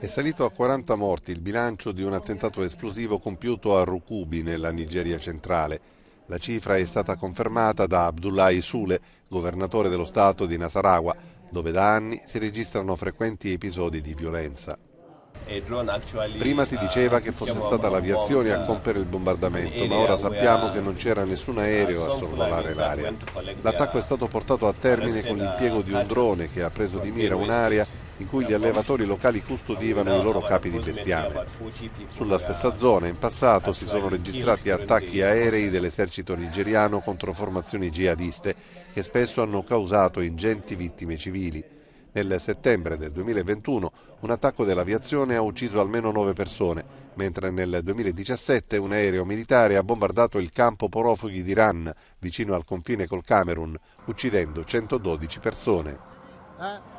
È salito a 40 morti il bilancio di un attentato esplosivo compiuto a Rukubi, nella Nigeria centrale. La cifra è stata confermata da Abdullahi Sule, governatore dello stato di Nasarawa, dove da anni si registrano frequenti episodi di violenza. Prima si diceva che fosse stata l'aviazione a compiere il bombardamento, ma ora sappiamo che non c'era nessun aereo a sorvolare l'area. L'attacco è stato portato a termine con l'impiego di un drone che ha preso di mira un'area in cui gli allevatori locali custodivano i loro capi di bestiame. Sulla stessa zona in passato si sono registrati attacchi aerei dell'esercito nigeriano contro formazioni jihadiste che spesso hanno causato ingenti vittime civili. Nel settembre del 2021 un attacco dell'aviazione ha ucciso almeno nove persone, mentre nel 2017 un aereo militare ha bombardato il campo profughi di Ran, vicino al confine col Camerun, uccidendo 112 persone.